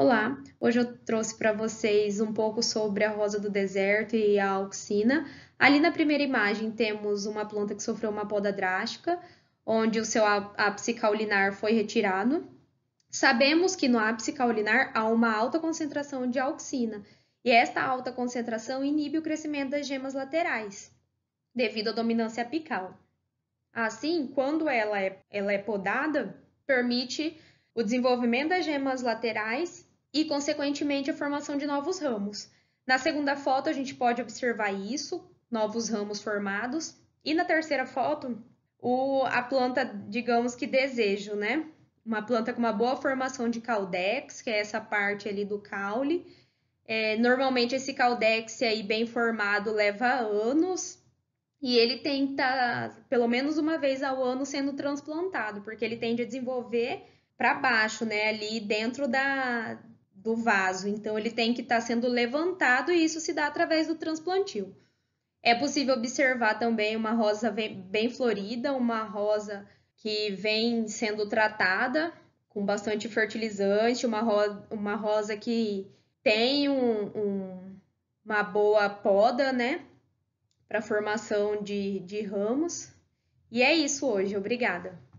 Olá, hoje eu trouxe para vocês um pouco sobre a rosa do deserto e a auxina. Ali na primeira imagem temos uma planta que sofreu uma poda drástica, onde o seu ápice caulinar foi retirado. Sabemos que no ápice caulinar há uma alta concentração de auxina, e esta alta concentração inibe o crescimento das gemas laterais, devido à dominância apical. Assim, quando ela é, ela é podada, permite o desenvolvimento das gemas laterais e, consequentemente, a formação de novos ramos. Na segunda foto, a gente pode observar isso, novos ramos formados, e na terceira foto, o, a planta, digamos que desejo, né? Uma planta com uma boa formação de caldex, que é essa parte ali do caule. É, normalmente esse caldex aí bem formado leva anos e ele tenta pelo menos uma vez ao ano sendo transplantado, porque ele tende a desenvolver para baixo, né? Ali dentro da, do vaso. Então, ele tem que estar tá sendo levantado e isso se dá através do transplantio. É possível observar também uma rosa bem florida, uma rosa que vem sendo tratada com bastante fertilizante, uma rosa, uma rosa que tem um, um, uma boa poda, né? Para formação de, de ramos. E é isso hoje. Obrigada.